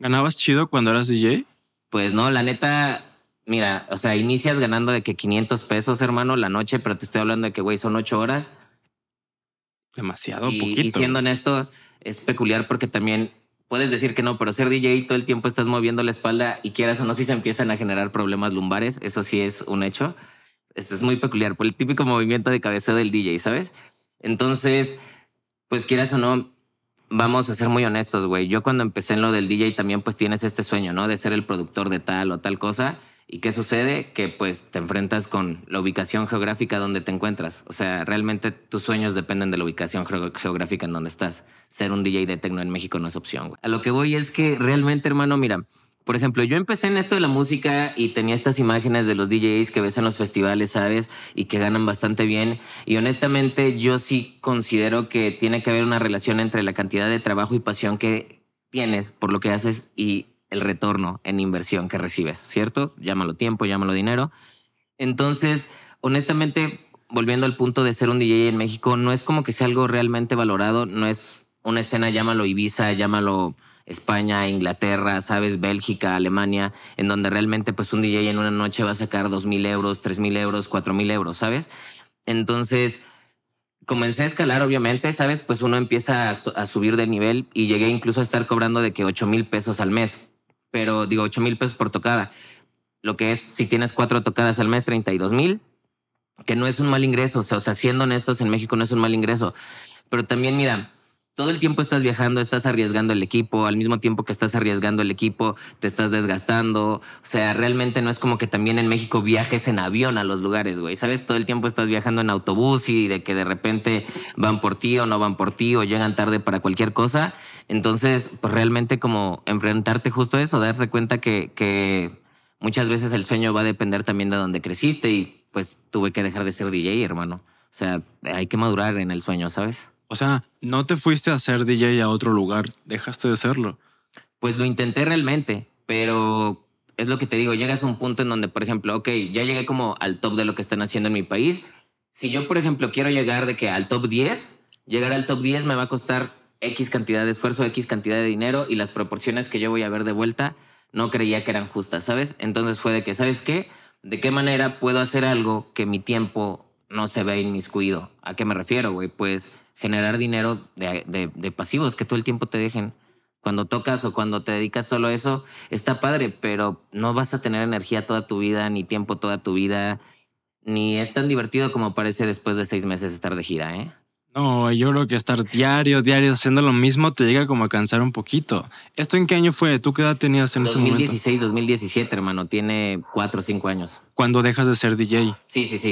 ¿Ganabas chido cuando eras DJ? Pues no, la neta, mira, o sea, inicias ganando de que 500 pesos, hermano, la noche, pero te estoy hablando de que, güey, son ocho horas. Demasiado poquito. Y siendo honesto, es peculiar porque también puedes decir que no, pero ser DJ todo el tiempo estás moviendo la espalda y quieras o no, si se empiezan a generar problemas lumbares, eso sí es un hecho. Esto es muy peculiar, por el típico movimiento de cabeza del DJ, ¿sabes? Entonces, pues quieras o no, vamos a ser muy honestos, güey. Yo cuando empecé en lo del DJ también pues tienes este sueño, ¿no? De ser el productor de tal o tal cosa. ¿Y qué sucede? Que pues te enfrentas con la ubicación geográfica donde te encuentras. O sea, realmente tus sueños dependen de la ubicación geográfica en donde estás. Ser un DJ de tecno en México no es opción, güey. A lo que voy es que realmente, hermano, mira, por ejemplo, yo empecé en esto de la música y tenía estas imágenes de los DJs que ves en los festivales, ¿sabes? Y que ganan bastante bien. Y honestamente yo sí considero que tiene que haber una relación entre la cantidad de trabajo y pasión que tienes por lo que haces y el retorno en inversión que recibes, ¿cierto? Llámalo tiempo, llámalo dinero. Entonces, honestamente, volviendo al punto de ser un DJ en México, no es como que sea algo realmente valorado, no es una escena, llámalo Ibiza, llámalo España, Inglaterra, sabes, Bélgica, Alemania, en donde realmente pues un DJ en una noche va a sacar mil euros, mil euros, mil euros, ¿sabes? Entonces, comencé a escalar, obviamente, ¿sabes? Pues uno empieza a, subir de nivel y llegué incluso a estar cobrando de que mil pesos al mes, pero digo mil pesos por tocada, lo que es si tienes cuatro tocadas al mes, mil, que no es un mal ingreso, o sea, siendo honestos, en México no es un mal ingreso, pero también mira, todo el tiempo estás viajando, estás arriesgando el equipo, al mismo tiempo que estás arriesgando el equipo, te estás desgastando. O sea, realmente no es como que también en México viajes en avión a los lugares, güey. Sabes, todo el tiempo estás viajando en autobús y de que de repente van por ti o no van por ti o llegan tarde para cualquier cosa. Entonces, pues realmente como enfrentarte justo a eso, darte cuenta que, muchas veces el sueño va a depender también de donde creciste y pues tuve que dejar de ser DJ, hermano. O sea, hay que madurar en el sueño, ¿sabes? O sea, no te fuiste a hacer DJ a otro lugar, dejaste de serlo. Pues lo intenté realmente, pero es lo que te digo, llegas a un punto en donde, por ejemplo, ok, ya llegué como al top de lo que están haciendo en mi país. Si yo, por ejemplo, quiero llegar de que al top 10, llegar al top 10 me va a costar X cantidad de esfuerzo, X cantidad de dinero y las proporciones que yo voy a ver de vuelta no creía que eran justas, ¿sabes? Entonces fue de que, ¿sabes qué? ¿De qué manera puedo hacer algo que mi tiempo no se ve inmiscuido. ¿A qué me refiero, güey? Pues generar dinero de, pasivos que todo el tiempo te dejen. Cuando tocas o cuando te dedicas solo a eso, está padre, pero no vas a tener energía toda tu vida, ni tiempo toda tu vida, ni es tan divertido como parece después de seis meses estar de gira, ¿eh? No, yo creo que estar diario, diario haciendo lo mismo te llega como a cansar un poquito. ¿Esto en qué año fue? ¿Tú qué edad tenías en ese momento? 2016, 2017, hermano. Tiene cuatro o cinco años. Cuando dejas de ser DJ? Sí, sí, sí.